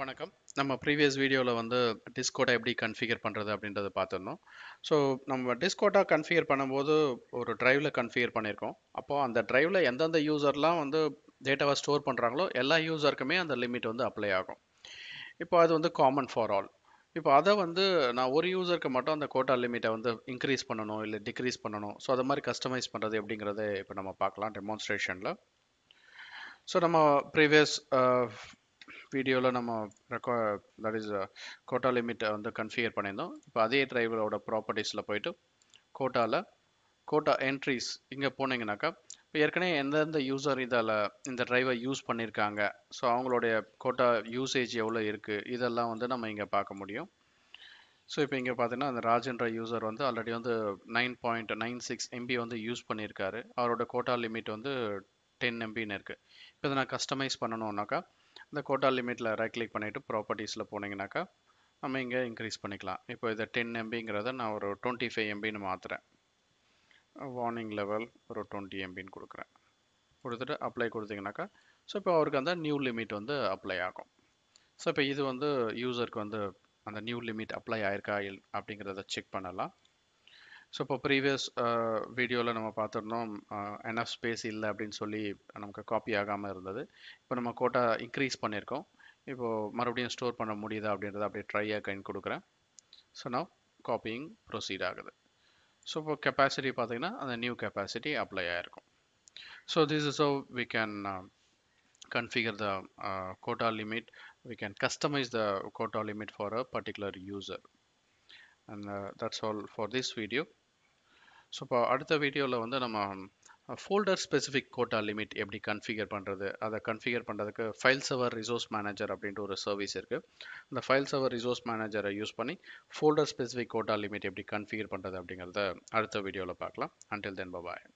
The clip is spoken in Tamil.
வணக்கம் நம்ம ப்ரீவியஸ் வீடியோவில் வந்து டிஸ்கோட்டை எப்படி கன்ஃபிகர் பண்ணுறது அப்படின்றத பார்த்துருந்தோம் ஸோ நம்ம டிஸ்கோட்டா கன்ஃபிகர் பண்ணும்போது ஒரு ட்ரைவில் கன்ஃபிகர் பண்ணியிருக்கோம் அப்போது அந்த ட்ரைவில் எந்தெந்த யூசர்லாம் வந்து டேட்டாவை ஸ்டோர் பண்ணுறாங்களோ எல்லா யூசருக்குமே அந்த லிமிட் வந்து அப்ளை ஆகும் இப்போ அது வந்து காமன் ஃபார் ஆல் இப்போ அதை வந்து நான் ஒரு யூசருக்கு மட்டும் அந்த கோட்டா லிமிட்டை வந்து இன்க்ரீஸ் பண்ணணும் இல்லை டிக்ரீஸ் பண்ணணும் ஸோ அதை மாதிரி கஸ்டமைஸ் பண்ணுறது எப்படிங்கிறத இப்போ நம்ம பார்க்கலாம் டெமான்ஸ்ட்ரேஷனில் ஸோ நம்ம ப்ரீவியஸ் வீடியோவில் நம்ம ரெக்கார்ட் தட் இஸ் கோட்டா லிமிட்டை வந்து கன்ஃபிகர் பண்ணியிருந்தோம் இப்போ அதே டிரைவரோட ப்ராப்பர்ட்டிஸில் போயிட்டு கோட்டாவில் கோட்டா என்ட்ரிஸ் இங்கே போனீங்கன்னாக்கா இப்போ ஏற்கனவே எந்தெந்த யூசர் இதில் இந்த டிரைவை யூஸ் பண்ணியிருக்காங்க ஸோ அவங்களுடைய கோட்டா யூசேஜ் எவ்வளோ இருக்குது இதெல்லாம் வந்து நம்ம இங்கே பார்க்க முடியும் ஸோ இப்போ இங்கே பார்த்தீங்கன்னா அந்த ராஜேந்திர யூசர் வந்து ஆல்ரெடி வந்து nine point nine six MB வந்து யூஸ் பண்ணியிருக்காரு அவரோட கோட்டா லிமிட் வந்து டென் எம்பின்னு இருக்குது இப்போ இதை நான் கஸ்டமைஸ் பண்ணணுன்னாக்கா இந்த கோட்டா லிமிட்டில் ரைட் கிளிக் பண்ணிவிட்டு ப்ராப்பர்ட்டிஸில் போனீங்கன்னாக்கா நம்ம இங்கே இன்க்ரீஸ் பண்ணிக்கலாம் இப்போ இதை டென் எம்பிங்கிறத நான் ஒரு டுவெண்ட்டி ஃபைவ் எம்பின்னு மாற்றுறேன் வார்னிங் லெவல் ஒரு டுவெண்ட்டி எம்பின்னு கொடுக்குறேன் கொடுத்துட்டு அப்ளை கொடுத்தீங்கன்னாக்கா ஸோ இப்போ அவருக்கு அந்த நியூ லிமிட் வந்து அப்ளை ஆகும் ஸோ இப்போ இது வந்து யூசருக்கு வந்து அந்த நியூ லிமிட் அப்ளை ஆயிருக்கா அப்படிங்கிறத செக் பண்ணலாம் ஸோ இப்போ ப்ரீவியஸ் வீடியோவில் நம்ம பார்த்துருந்தோம் என்எஃப் uh, ஸ்பேஸ் இல்லை அப்படின்னு சொல்லி நமக்கு காப்பி ஆகாமல் இருந்தது இப்போ நம்ம கோட்டா இன்க்ரீஸ் பண்ணியிருக்கோம் இப்போது மறுபடியும் ஸ்டோர் பண்ண முடியுதா அப்படின்றத அப்படியே ட்ரை கைன் கொடுக்குறேன் ஸோ நான் காப்பிங் ப்ரொசீட் ஆகுது ஸோ இப்போ கெப்பாசிட்டி பார்த்தீங்கன்னா அந்த நியூ கெப்பாசிட்டி அப்ளை ஆகிருக்கும் so this is oh we can configure the quota limit we can customise the quota limit for a particular user and that's all for this video so இப்போ அடுத்த வீடியோவில் வந்து நம்ம ஃபோல்டர் ஸ்பெசிஃபிக் கோட்டா லிமிட் எப்படி கன்ஃபிகர் பண்ணுறது அதை கன்ஃபிகர் பண்ணுறதுக்கு ஃபைல் சவர் ரிசோர்ஸ் மேனேஜர் அப்படின்ட்டு ஒரு சர்வீஸ் இருக்குது அந்த ஃபைல் சவர் ரிசோர்ஸ் மேனேஜரை யூஸ் பண்ணி ஃபோல்டர் ஸ்பெசிஃபிக் கோட்டா லிமிட் எப்படி கன்ஃபிகர் பண்ணுறது அப்படிங்கிறத அடுத்த வீடியோவில் பார்க்கலாம் அன்டில் தென் பபாய்